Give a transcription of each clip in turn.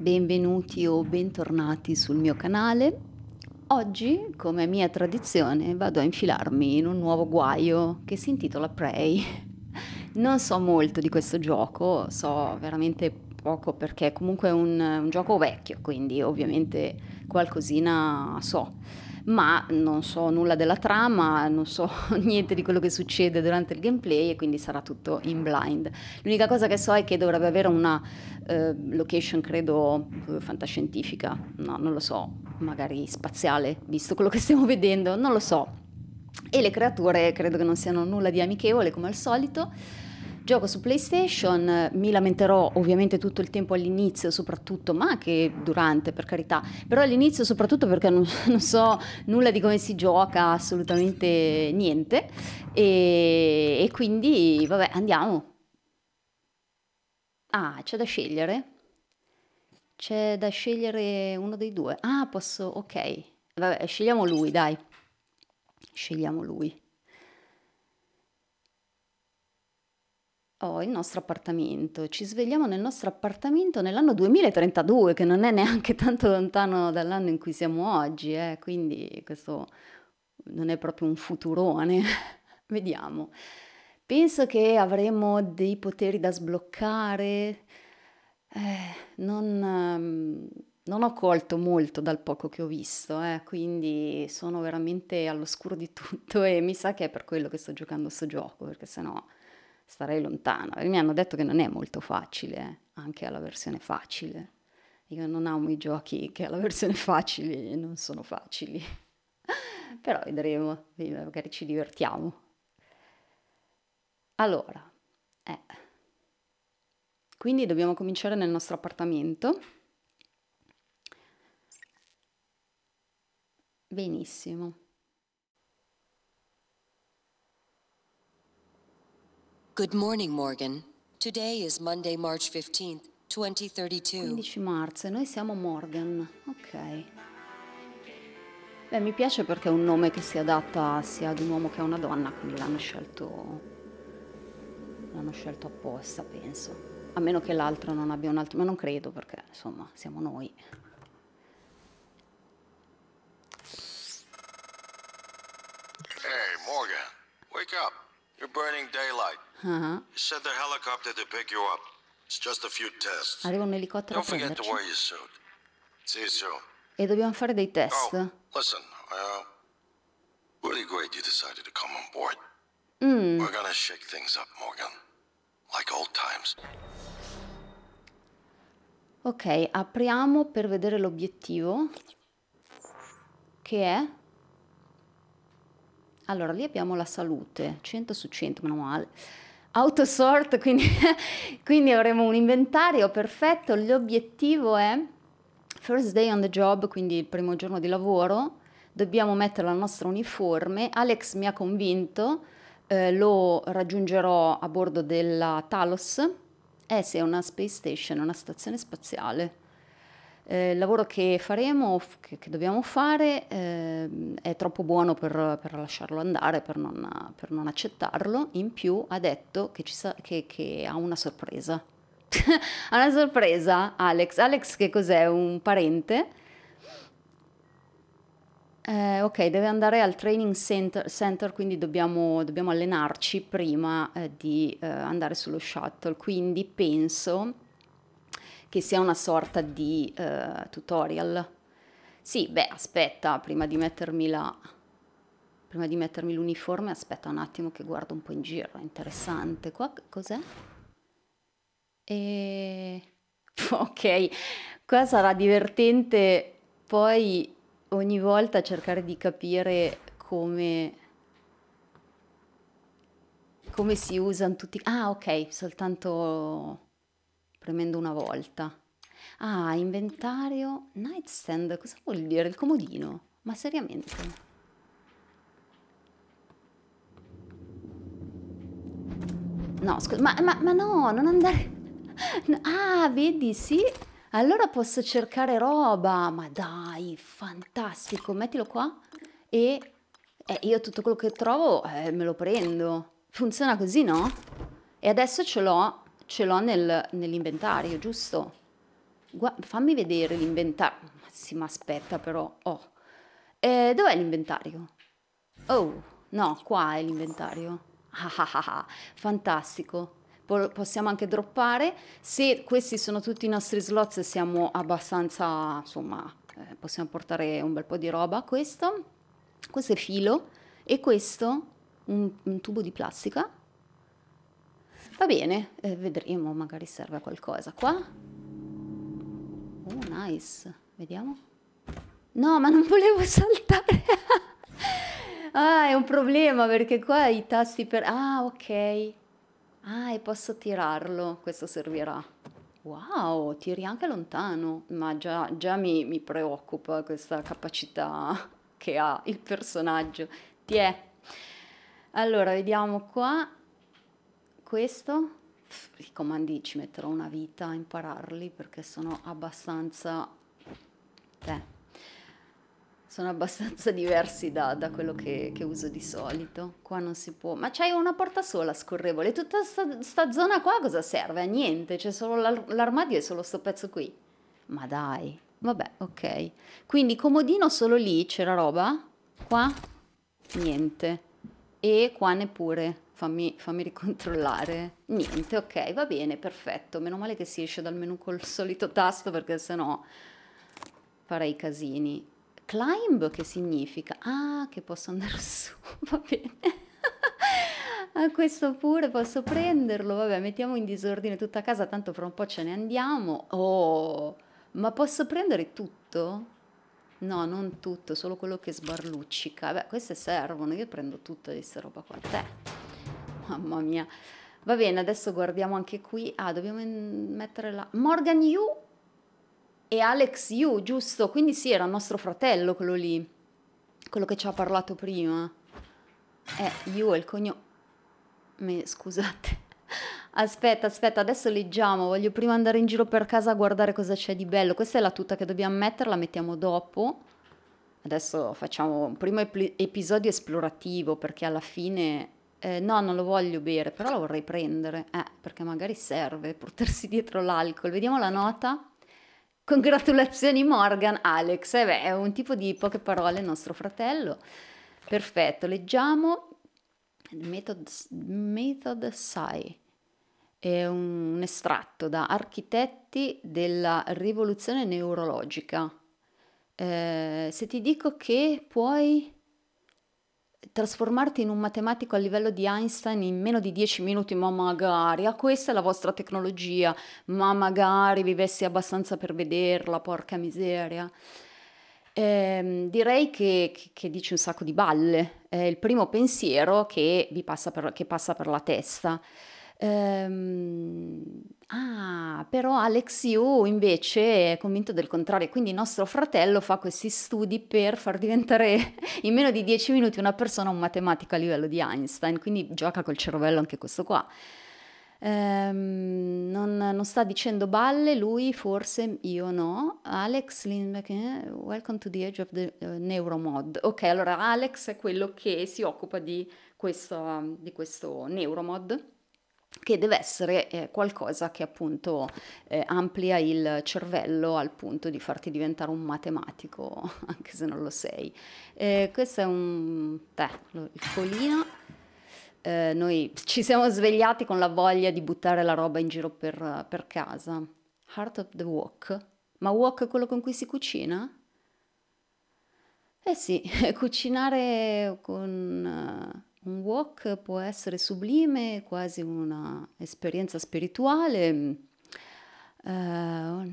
benvenuti o bentornati sul mio canale. Oggi, come mia tradizione, vado a infilarmi in un nuovo guaio che si intitola Prey. Non so molto di questo gioco, so veramente poco perché comunque è un, un gioco vecchio, quindi ovviamente qualcosina so ma non so nulla della trama, non so niente di quello che succede durante il gameplay e quindi sarà tutto in blind. L'unica cosa che so è che dovrebbe avere una eh, location, credo, eh, fantascientifica, no, non lo so, magari spaziale, visto quello che stiamo vedendo, non lo so. E le creature credo che non siano nulla di amichevole come al solito. Gioco su PlayStation, eh, mi lamenterò ovviamente tutto il tempo all'inizio soprattutto, ma anche durante per carità, però all'inizio soprattutto perché non, non so nulla di come si gioca, assolutamente niente e, e quindi vabbè andiamo. Ah, c'è da scegliere? C'è da scegliere uno dei due. Ah, posso, ok. Vabbè, scegliamo lui, dai. Scegliamo lui. ho oh, il nostro appartamento. Ci svegliamo nel nostro appartamento nell'anno 2032, che non è neanche tanto lontano dall'anno in cui siamo oggi, eh, quindi questo non è proprio un futurone. Vediamo. Penso che avremo dei poteri da sbloccare. Eh, non, ehm, non, ho colto molto dal poco che ho visto, eh, quindi sono veramente all'oscuro di tutto e mi sa che è per quello che sto giocando questo gioco, perché sennò... No starei lontana. Mi hanno detto che non è molto facile, eh, anche alla versione facile. Io non amo i giochi che alla versione facile non sono facili. Però vedremo, magari ci divertiamo. Allora, eh. quindi dobbiamo cominciare nel nostro appartamento. Benissimo. Good morning, Morgan. Today is Monday, March 15th, 2032. 15 marzo, e noi siamo Morgan. Ok. Beh, mi piace perché è un nome che si adatta sia ad un uomo che a una donna, quindi l'hanno scelto. l'hanno scelto apposta, penso. A meno che l'altro non abbia un altro. ma non credo perché, insomma, siamo noi. Hey, Morgan, wake up! Uh-huh. Arriva un elicottero a prenderci. E dobbiamo fare dei test. Oh, listen, uh, really great you decided to come on board. Mm. We're gonna shake things up, Morgan. Like old times. Ok, apriamo per vedere l'obiettivo. Che è? Allora, lì abbiamo la salute, 100 su 100, meno male. Autosort, quindi, quindi avremo un inventario perfetto. L'obiettivo è first day on the job, quindi il primo giorno di lavoro, dobbiamo mettere la nostra uniforme. Alex mi ha convinto, eh, lo raggiungerò a bordo della Talos. Eh sì, è una space station, una stazione spaziale eh, il lavoro che faremo, che, che dobbiamo fare, eh, è troppo buono per, per lasciarlo andare, per non, per non, accettarlo. In più ha detto che, sa, che, che ha una sorpresa. ha una sorpresa, Alex. Alex che cos'è? Un parente? Eh, ok, deve andare al training center, center quindi dobbiamo, dobbiamo, allenarci prima eh, di eh, andare sullo shuttle. Quindi penso che sia una sorta di uh, tutorial. Sì, beh, aspetta, prima di mettermi la... Prima di mettermi l'uniforme, aspetta un attimo che guardo un po' in giro, interessante. Qua cos'è? E... Ok, qua sarà divertente poi ogni volta cercare di capire come come si usano tutti. Ah, ok, soltanto premendo una volta. Ah, inventario, nightstand, cosa vuol dire? Il comodino, ma seriamente? No, scusa, ma, ma, ma, no, non andare... No, ah, vedi, sì. Allora posso cercare roba. Ma dai, fantastico. Mettilo qua e eh, io tutto quello che trovo eh, me lo prendo. Funziona così, no? E adesso ce l'ho ce l'ho nel, nell'inventario, giusto? Gua- fammi vedere l'inventario. Sì, ma aspetta però. Oh. Eh, dov'è l'inventario? Oh, no, qua è l'inventario. Ah, ah, ah, ah fantastico. Po- possiamo anche droppare. Se questi sono tutti i nostri slot, siamo abbastanza, insomma, eh, possiamo portare un bel po' di roba. Questo, questo è filo e questo un, un tubo di plastica Va bene, eh, vedremo, magari serve a qualcosa qua. Oh, nice. Vediamo. No, ma non volevo saltare. ah, è un problema perché qua i tasti per... Ah, ok. Ah, e posso tirarlo. Questo servirà. Wow, tiri anche lontano. Ma già, già mi, mi preoccupa questa capacità che ha il personaggio. Ti è. Allora, vediamo qua questo, pff, i comandi ci metterò una vita a impararli perché sono abbastanza... Beh, sono abbastanza diversi da, da quello che, che, uso di solito. Qua non si può. Ma c'hai una porta sola scorrevole. Tutta questa zona qua cosa serve? A niente. C'è solo l'armadio e solo sto pezzo qui. Ma dai. Vabbè, ok. Quindi comodino solo lì c'era roba. Qua niente. E qua neppure fammi, fammi ricontrollare. Niente, ok, va bene, perfetto. Meno male che si esce dal menu col solito tasto perché sennò farei casini. Climb che significa? Ah, che posso andare su, va bene. A questo pure posso prenderlo, vabbè, mettiamo in disordine tutta casa, tanto fra un po' ce ne andiamo. Oh, ma posso prendere tutto? No, non tutto, solo quello che sbarluccica. Beh, queste servono, io prendo tutta questa roba qua. Te mamma mia. Va bene, adesso guardiamo anche qui. Ah, dobbiamo mettere la... Morgan Yu e Alex Yu, giusto? Quindi sì, era nostro fratello quello lì. Quello che ci ha parlato prima. Eh, Yu è il cognome... scusate. Aspetta, aspetta, adesso leggiamo. Voglio prima andare in giro per casa a guardare cosa c'è di bello. Questa è la tuta che dobbiamo mettere, la mettiamo dopo. Adesso facciamo un primo ep episodio esplorativo perché alla fine eh, no, non lo voglio bere, però lo vorrei prendere, eh, perché magari serve portarsi dietro l'alcol. Vediamo la nota. Congratulazioni Morgan, Alex, eh beh, è un tipo di poche parole il nostro fratello. Perfetto, leggiamo Method, Method Sai, è un, un estratto da Architetti della rivoluzione neurologica. Eh, se ti dico che puoi trasformarti in un matematico a livello di Einstein in meno di 10 minuti, ma magari, ah, questa è la vostra tecnologia, ma magari vivessi abbastanza per vederla, porca miseria. Eh, direi che, che, che, dice un sacco di balle, è il primo pensiero che vi passa per, che passa per la testa. Ehm, ah, però Alex Yu invece è convinto del contrario, quindi nostro fratello fa questi studi per far diventare in meno di 10 minuti una persona un matematico a livello di Einstein, quindi gioca col cervello anche questo qua. Um, non, non, sta dicendo balle, lui forse, io no. Alex Lindbeck, welcome to the age of the uh, neuromod. Ok, allora Alex è quello che si occupa di questo, di questo neuromod che deve essere eh, qualcosa che appunto eh, amplia il cervello al punto di farti diventare un matematico, anche se non lo sei. Eh, questo è un tè, il colino. Eh, noi ci siamo svegliati con la voglia di buttare la roba in giro per, per casa. Heart of the Walk. Ma Walk è quello con cui si cucina? Eh sì, cucinare con eh, un walk può essere sublime, quasi un'esperienza spirituale. Eh,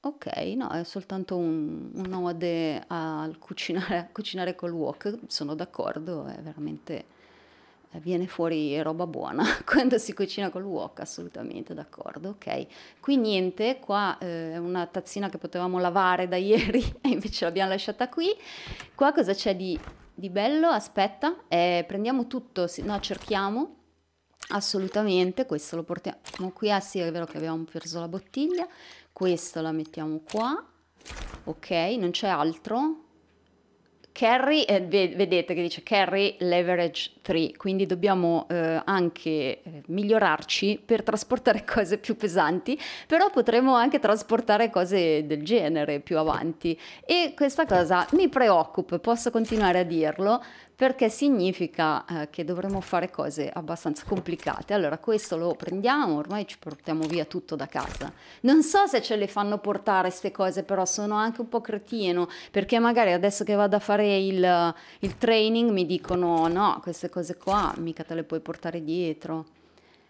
ok, no, è soltanto un, un ode al cucinare, cucinare col wok, sono d'accordo, è veramente viene fuori roba buona quando si cucina col wok, assolutamente d'accordo, ok. Qui niente, qua è eh, una tazzina che potevamo lavare da ieri e invece l'abbiamo lasciata qui. Qua cosa c'è di, di bello? Aspetta, eh, prendiamo tutto, no cerchiamo, assolutamente, questo lo portiamo qui, ah sì è vero che avevamo perso la bottiglia, questo la mettiamo qua, ok, non c'è altro, Carry, eh, vedete che dice carry leverage 3, quindi dobbiamo eh, anche eh, migliorarci per trasportare cose più pesanti, però potremo anche trasportare cose del genere più avanti e questa cosa mi preoccupa, posso continuare a dirlo, perché significa eh, che dovremo fare cose abbastanza complicate. Allora questo lo prendiamo, ormai ci portiamo via tutto da casa. Non so se ce le fanno portare queste cose, però sono anche un po' cretino, perché magari adesso che vado a fare il, il training mi dicono no, queste cose qua mica te le puoi portare dietro.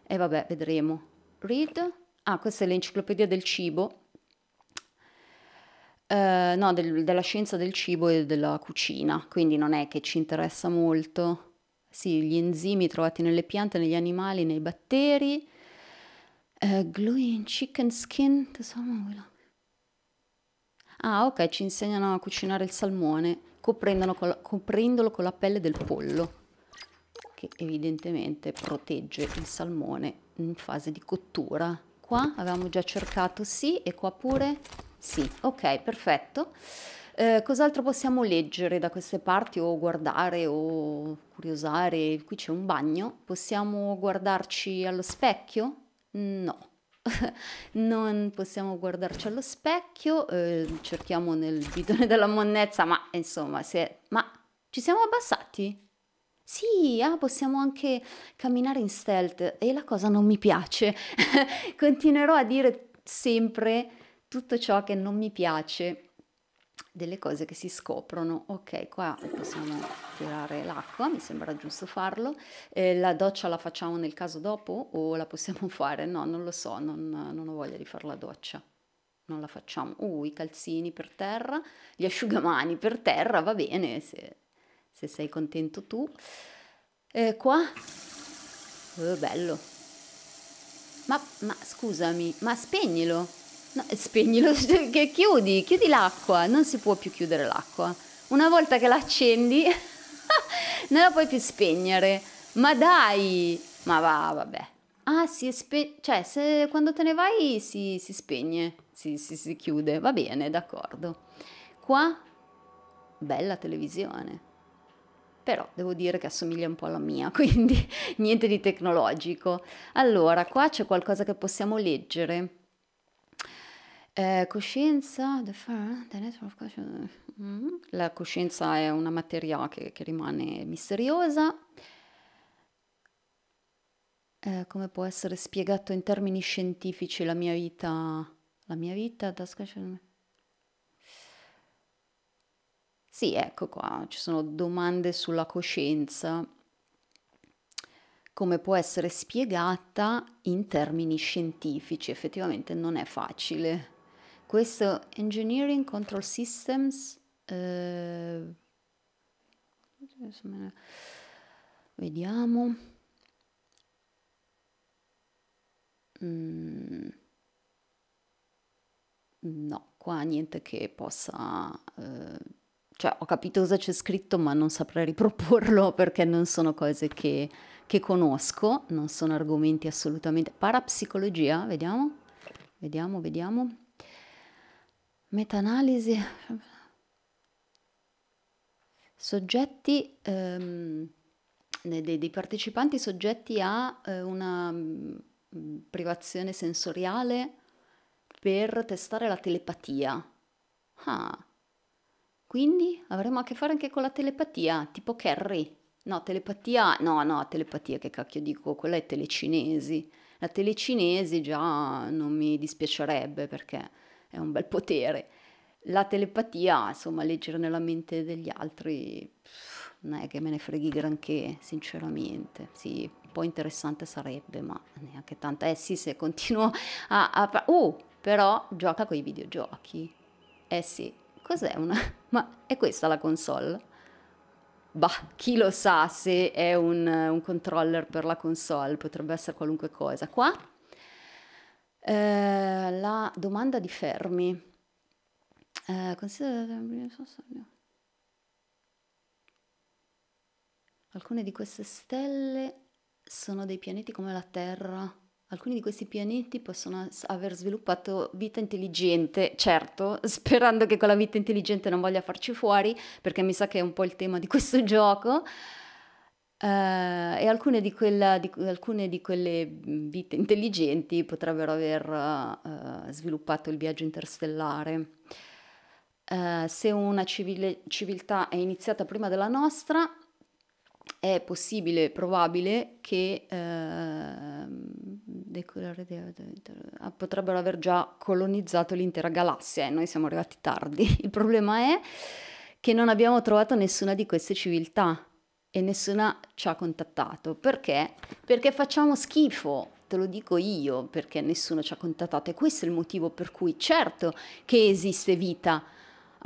E vabbè, vedremo. Read? Ah, questa è l'enciclopedia del cibo eh, no, del- della scienza del cibo e della cucina, quindi non è che ci interessa molto. Sì, gli enzimi trovati nelle piante, negli animali, nei batteri. Eh, gluey chicken skin, Ah, ok, ci insegnano a cucinare il salmone coprendolo con la, coprendolo con la pelle del pollo che evidentemente protegge il salmone in fase di cottura. Qua avevamo già cercato sì e qua pure sì, ok, perfetto. Eh, cos'altro possiamo leggere da queste parti o guardare o curiosare? Qui c'è un bagno, possiamo guardarci allo specchio? No. non possiamo guardarci allo specchio, eh, cerchiamo nel bidone della monnezza, ma insomma, se... ma ci siamo abbassati? Sì, ah, possiamo anche camminare in stealth e la cosa non mi piace. Continuerò a dire sempre tutto ciò che non mi piace delle cose che si scoprono. Ok, qua possiamo tirare l'acqua, mi sembra giusto farlo. Eh, la doccia la facciamo nel caso dopo o la possiamo fare? No, non lo so, non, non ho voglia di fare la doccia. Non la facciamo. Uh, i calzini per terra, gli asciugamani per terra, va bene se, se sei contento tu. Eh, qua, oh, bello. Ma, ma scusami, ma spegnilo. No, spegnilo, cioè, che chiudi, chiudi l'acqua, non si può più chiudere l'acqua. Una volta che la accendi, non la puoi più spegnere. Ma dai! Ma va, vabbè. Ah, si spegne, cioè se, quando te ne vai si, si spegne, si, si, si chiude, va bene, d'accordo. Qua, bella televisione però devo dire che assomiglia un po' alla mia, quindi niente di tecnologico. Allora, qua c'è qualcosa che possiamo leggere. Ehm, coscienza, the fir the nature of conscien mh, la coscienza è una materia che che rimane misteriosa. Ehm, come può essere spiegato in termini scientifici la mia vita la mia vita das Sì, ecco qua, ci sono domande sulla coscienza, come può essere spiegata in termini scientifici. Effettivamente non è facile. Questo Engineering Control Systems, eh, vediamo. Mm, no, qua niente che possa... Eh, cioè ho capito cosa c'è scritto ma non saprei riproporlo perché non sono cose che, che conosco, non sono argomenti assolutamente... Parapsicologia, vediamo, vediamo, vediamo meta soggetti, ehm, dei, dei, partecipanti soggetti a eh, una mm, privazione sensoriale per testare la telepatia. Ah, quindi avremo a che fare anche con la telepatia, tipo Kerry. No, telepatia, no, no, telepatia che cacchio dico, quella è telecinesi. La telecinesi già non mi dispiacerebbe perché è un bel potere. La telepatia, insomma, leggere nella mente degli altri, non è che me ne freghi granché, sinceramente. Sì, un po' interessante sarebbe, ma neanche tanto. Eh sì, se continuo a... a uh, però gioca con i videogiochi. Eh sì, cos'è una... ma è questa la console? Bah, chi lo sa se è un, un controller per la console, potrebbe essere qualunque cosa. Qua eh, la domanda di Fermi. Eh, Alcune di queste stelle sono dei pianeti come la Terra. Alcuni di questi pianeti possono aver sviluppato vita intelligente, certo, sperando che quella vita intelligente non voglia farci fuori, perché mi sa che è un po' il tema di questo gioco. Ehm, e alcune di, quella- di alcune di quelle vite intelligenti potrebbero aver, ehm, sviluppato il viaggio interstellare. Ehm, se una civile- civiltà è iniziata prima della nostra, è possibile, probabile che, ehm, ah, potrebbero aver già colonizzato l'intera galassia e noi siamo arrivati tardi. Il problema è che non abbiamo trovato nessuna di queste civiltà e nessuna ci ha contattato. Perché? Perché facciamo schifo, te lo dico io, perché nessuno ci ha contattato. E questo è il motivo per cui certo che esiste vita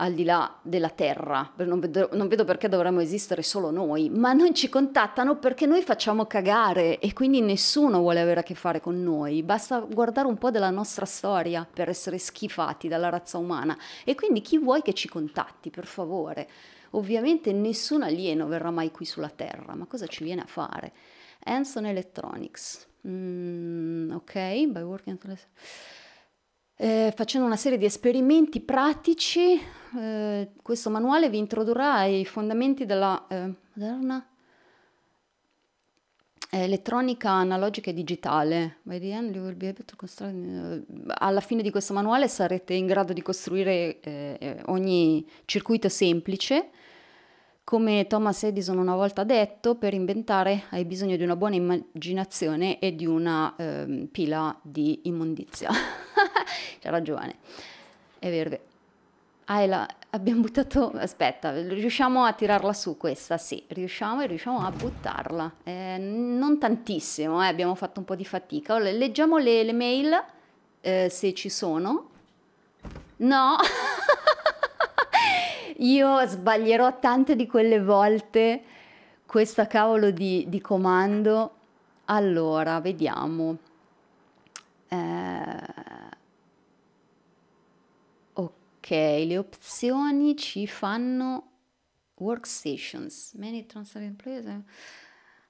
al di là della Terra, non vedo, non vedo perché dovremmo esistere solo noi, ma non ci contattano perché noi facciamo cagare e quindi nessuno vuole avere a che fare con noi, basta guardare un po' della nostra storia per essere schifati dalla razza umana e quindi chi vuoi che ci contatti, per favore? Ovviamente nessun alieno verrà mai qui sulla Terra, ma cosa ci viene a fare? Anson Electronics, mm, ok, by working on eh, facendo una serie di esperimenti pratici, eh, questo manuale vi introdurrà ai fondamenti della eh, moderna eh, elettronica analogica e digitale. By the end you will be able to construct... Alla fine di questo manuale sarete in grado di costruire eh, eh ogni circuito semplice. Come Thomas Edison una volta detto, per inventare hai bisogno di una buona immaginazione e di una eh, pila di immondizia. C'era giovane. È verde. Ah, la, abbiamo buttato, aspetta, riusciamo a tirarla su questa, sì, riusciamo e riusciamo a buttarla, eh, non tantissimo, eh, abbiamo fatto un po' di fatica, allora, leggiamo le, le mail eh, se ci sono, no, io sbaglierò tante di quelle volte questa cavolo di, di comando, allora, vediamo, eh... le opzioni ci fanno workstations. Many transfer imprese eh?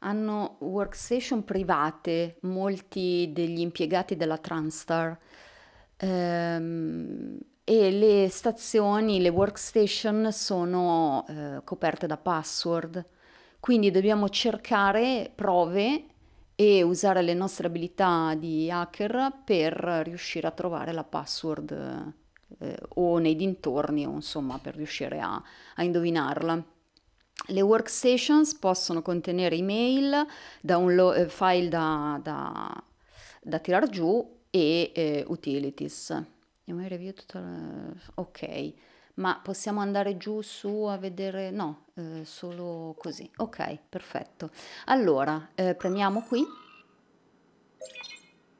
hanno workstation private, molti degli impiegati della Transtar. Ehm, e le stazioni, le workstation sono eh, coperte da password, quindi dobbiamo cercare prove e usare le nostre abilità di hacker per riuscire a trovare la password eh, eh, o nei dintorni o insomma per riuscire a, a indovinarla. Le workstations possono contenere email, download, eh, file da, da, da tirar giù e eh, utilities. Ok, ma possiamo andare giù su a vedere? No, eh, solo così. Ok, perfetto. Allora, eh, premiamo qui.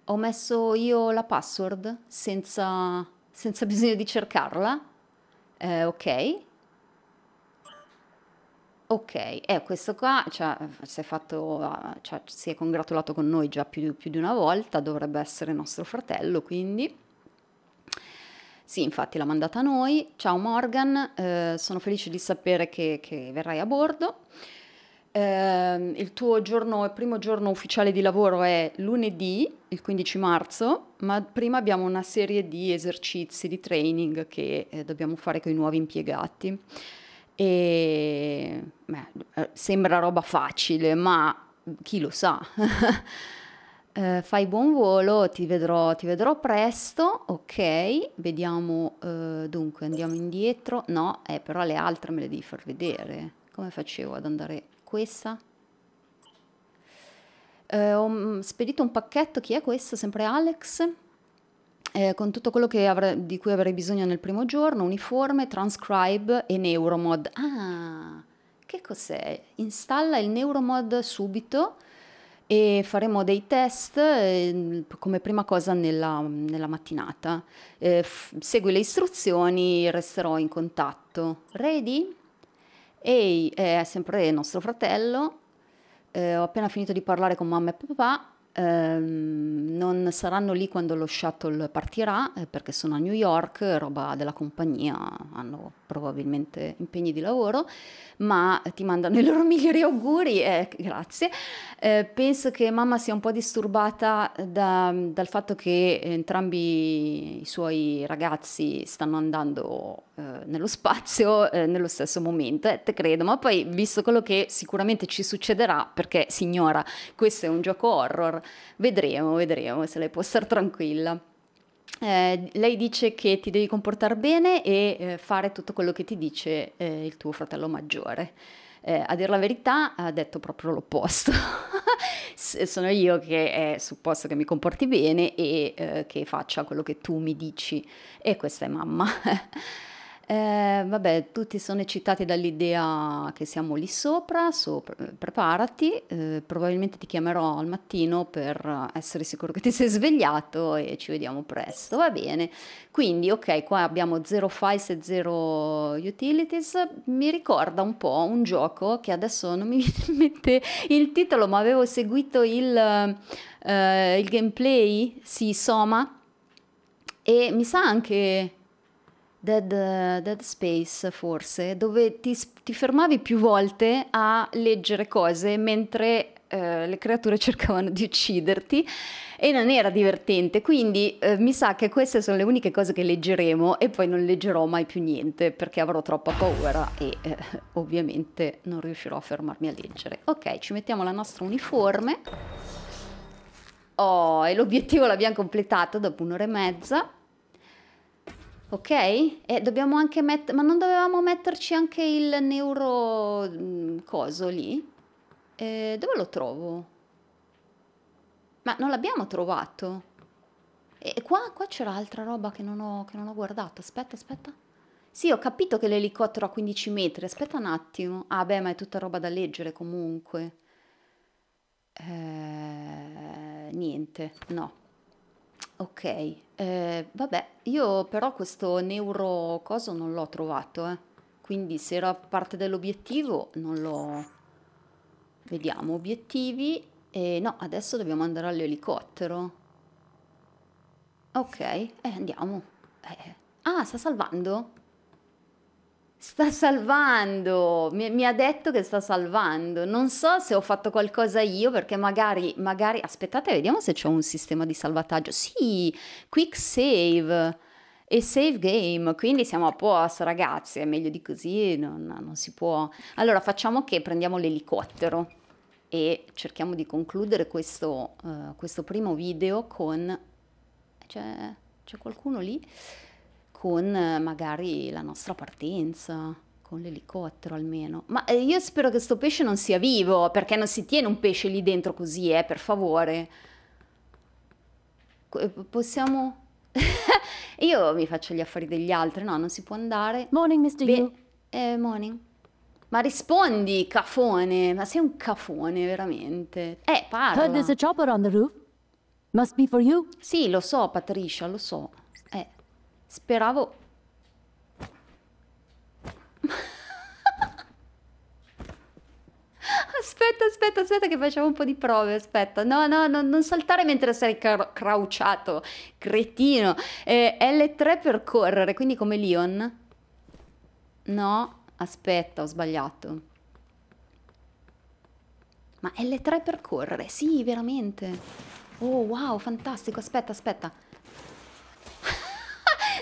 Ho messo io la password senza senza bisogno di cercarla. Eh, ok. Ok, eh, questo qua cioè, si, è fatto, cioè, si, è congratulato con noi già più, più, di una volta, dovrebbe essere nostro fratello, quindi... Sì, infatti l'ha mandata a noi. Ciao Morgan, eh, sono felice di sapere che, che verrai a bordo eh, il tuo giorno, il primo giorno ufficiale di lavoro è lunedì, il 15 marzo, ma prima abbiamo una serie di esercizi, di training che eh, dobbiamo fare con i nuovi impiegati. E, beh, eh, sembra roba facile, ma chi lo sa. eh, fai buon volo, ti vedrò, ti vedrò presto, ok? Vediamo, eh, dunque andiamo indietro. No, eh, però le altre me le devi far vedere. Come facevo ad andare questa? Eh, ho mm, spedito un pacchetto, chi è questo? Sempre Alex. Eh, con tutto quello avrei, di cui avrei bisogno nel primo giorno, uniforme, transcribe e neuromod. Ah, che cos'è? Installa il neuromod subito e faremo dei test eh, come prima cosa nella, nella mattinata. Eh, f- segui le istruzioni, resterò in contatto. Ready? Ehi, è sempre nostro fratello, eh, ho appena finito di parlare con mamma e papà, ehm, non saranno lì quando lo shuttle partirà eh, perché sono a New York, roba della compagnia, hanno probabilmente impegni di lavoro, ma ti mandano i loro migliori auguri e eh, grazie. Eh, penso che mamma sia un po' disturbata da, dal fatto che entrambi i suoi ragazzi stanno andando eh, nello spazio eh, nello stesso momento, eh, te credo, ma poi visto quello che sicuramente ci succederà, perché signora, questo è un gioco horror, vedremo, vedremo se lei può stare tranquilla. Eh, lei dice che ti devi comportare bene e eh, fare tutto quello che ti dice eh, il tuo fratello maggiore. a dire la verità ha detto proprio l'opposto. Sono io che è supposto che mi comporti bene e che faccia quello che tu mi dici e questa è mamma. Eh, vabbè, tutti sono eccitati dall'idea che siamo lì sopra, sopra preparati, eh, probabilmente ti chiamerò al mattino per essere sicuro che ti sei svegliato e ci vediamo presto, va bene. Quindi, ok, qua abbiamo zero files e zero utilities, mi ricorda un po' un gioco che adesso non mi mette il titolo, ma avevo seguito il, eh, il gameplay, si sì, Soma, e mi sa anche Dead, Dead Space forse, dove ti, ti, fermavi più volte a leggere cose mentre eh, le creature cercavano di ucciderti e non era divertente, quindi eh, mi sa che queste sono le uniche cose che leggeremo e poi non leggerò mai più niente perché avrò troppa paura e eh, ovviamente non riuscirò a fermarmi a leggere. Ok, ci mettiamo la nostra uniforme. Oh, e l'obiettivo l'abbiamo completato dopo un'ora e mezza. Ok? E dobbiamo anche mettere, ma non dovevamo metterci anche il neuro mm, coso lì? E dove lo trovo? Ma non l'abbiamo trovato. E qua, qua c'era altra roba che non, ho, che non ho guardato. Aspetta, aspetta. Sì, ho capito che l'elicottero ha 15 metri. Aspetta un attimo. Ah, beh, ma è tutta roba da leggere comunque. Eh, niente, no. Ok, eh, vabbè, io però questo neuro coso non l'ho trovato, eh. Quindi se era parte dell'obiettivo non l'ho... Vediamo, obiettivi... Eh, no, adesso dobbiamo andare all'elicottero. Ok, eh, andiamo. Eh. eh. Ah, sta salvando? Sta salvando, mi, mi, ha detto che sta salvando. Non so se ho fatto qualcosa io perché magari, magari... Aspettate, vediamo se c'è un sistema di salvataggio. Sì, quick save e save game, quindi siamo a posto ragazzi, è meglio di così, non, non si può. Allora facciamo che prendiamo l'elicottero e cerchiamo di concludere questo, uh, questo primo video con... C'è, c'è qualcuno lì? con eh, magari la nostra partenza, con l'elicottero almeno. Ma eh, io spero che sto pesce non sia vivo, perché non si tiene un pesce lì dentro così, eh, per favore. Eh, possiamo... io mi faccio gli affari degli altri, no, non si può andare. Morning, Mr. Be- eh, morning. Ma rispondi, cafone, ma sei un cafone veramente. Eh, parla. Heard there's a chopper on the roof. Must be for you. Sì, lo so, Patricia, lo so. Speravo... aspetta, aspetta, aspetta che facciamo un po' di prove, aspetta. No, no, no non saltare mentre sei cr crouciato, cretino. Eh, L3 per correre, quindi come Leon. No, aspetta, ho sbagliato. Ma L3 per correre, sì, veramente. Oh, wow, fantastico, aspetta, aspetta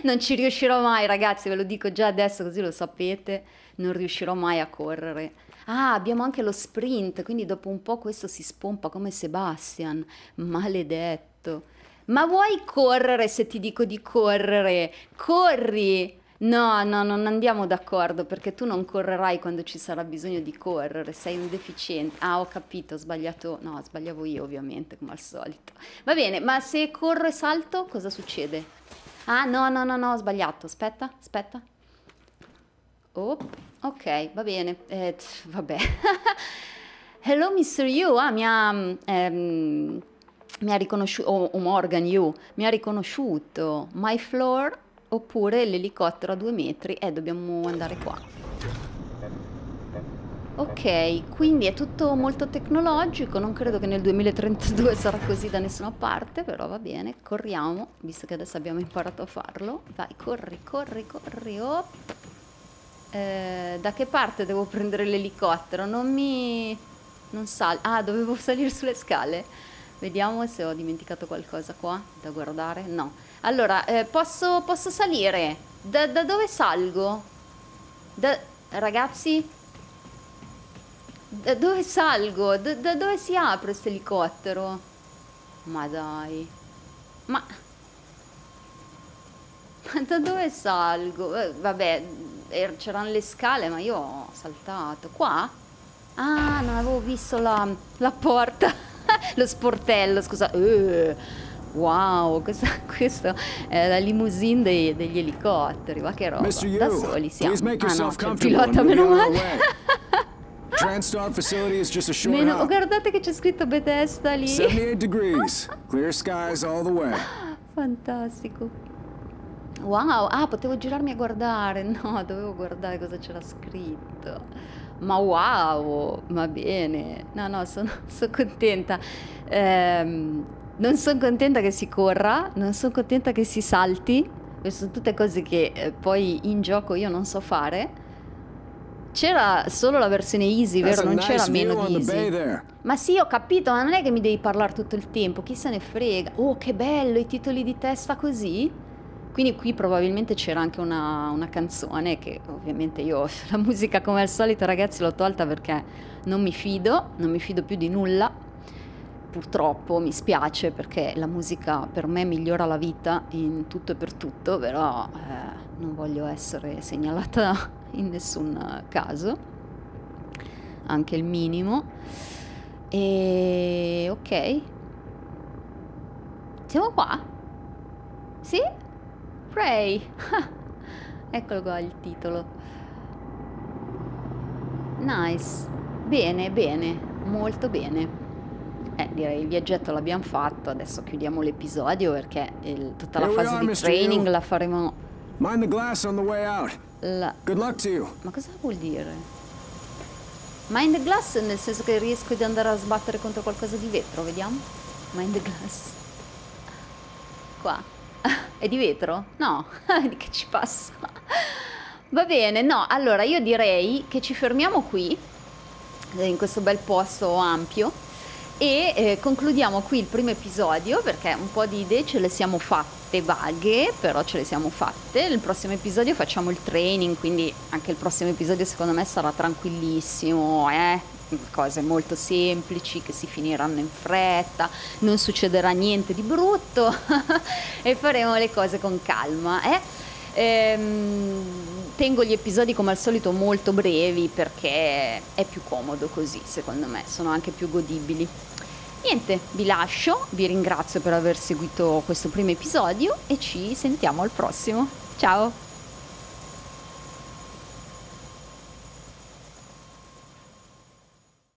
non ci riuscirò mai, ragazzi, ve lo dico già adesso così lo sapete, non riuscirò mai a correre. Ah, abbiamo anche lo sprint, quindi dopo un po' questo si spompa come Sebastian, maledetto. Ma vuoi correre se ti dico di correre? Corri! No, no, non andiamo d'accordo perché tu non correrai quando ci sarà bisogno di correre, sei un deficiente. Ah, ho capito, ho sbagliato. No, sbagliavo io ovviamente, come al solito. Va bene, ma se corro e salto cosa succede? Ah, no, no, no, no, ho sbagliato. Aspetta, aspetta. Oh, ok, va bene. Eh, tff, vabbè. Hello, Mr. You. Ah, mi ha... Ehm, mi ha riconosciuto, oh, Morgan You, mi ha riconosciuto My Floor oppure l'elicottero a due metri eh, dobbiamo andare qua. Ok, quindi è tutto molto tecnologico, non credo che nel 2032 sarà così da nessuna parte, però va bene, corriamo, visto che adesso abbiamo imparato a farlo. Vai, corri, corri, corri, oh. eh, da che parte devo prendere l'elicottero? Non mi... non sal... Ah, dovevo salire sulle scale. Vediamo se ho dimenticato qualcosa qua da guardare. No. Allora, eh, posso, posso, salire? Da, da dove salgo? Da... Ragazzi, da dove salgo? Da, da dove si apre questo elicottero? Ma dai. Ma... Ma da dove salgo? Eh, vabbè, er, c'erano le scale, ma io ho saltato. Qua? Ah, non avevo visto la, la porta. Lo sportello, scusa. Uh, wow, questa, questa, è la limousine dei, degli elicotteri. Ma che roba. Da soli siamo. Ah no, c'è cioè, il pilota, meno male. Meno, oh, guardate che c'è scritto Bethesda lì. 78 degrees. Clear skies all the way. Fantastico. Wow, ah, potevo girarmi a guardare. No, dovevo guardare cosa c'era scritto. Ma wow, va bene. No, no, sono, sono contenta. Eh, non sono contenta che si corra, non sono contenta che si salti. Queste sono tutte cose che eh, poi in gioco io non so fare c'era solo la versione easy, vero? Non c'era meno di easy. Ma sì, ho capito, ma non è che mi devi parlare tutto il tempo, chi se ne frega. Oh, che bello, i titoli di testa così. Quindi qui probabilmente c'era anche una, una, canzone che ovviamente io la musica come al solito ragazzi l'ho tolta perché non mi fido, non mi fido più di nulla. Purtroppo mi spiace perché la musica per me migliora la vita in tutto e per tutto, però eh, non voglio essere segnalata in nessun eh, caso, anche il minimo. E ok, siamo qua? Sì? Pray! Eccolo qua il titolo. Nice, bene, bene, molto bene. Eh, direi il viaggetto l'abbiamo fatto, adesso chiudiamo l'episodio perché il, tutta la Here fase are, di training la faremo Mind the glass on the way out. La... Good luck to you. Ma cosa vuol dire? Mind glass nel senso che riesco ad andare a sbattere contro qualcosa di vetro, vediamo. Mind glass. Qua. È di vetro? No, di che ci passa? Va bene, no, allora io direi che ci fermiamo qui, eh, in questo bel posto ampio. E eh, concludiamo qui il primo episodio perché un po' di idee ce le siamo fatte vaghe, però ce le siamo fatte. Nel prossimo episodio facciamo il training, quindi anche il prossimo episodio secondo me sarà tranquillissimo, eh? cose molto semplici che si finiranno in fretta, non succederà niente di brutto e faremo le cose con calma. Eh? Ehm Tengo gli episodi come al solito molto brevi perché è più comodo così, secondo me, sono anche più godibili. Niente, vi lascio, vi ringrazio per aver seguito questo primo episodio e ci sentiamo al prossimo. Ciao!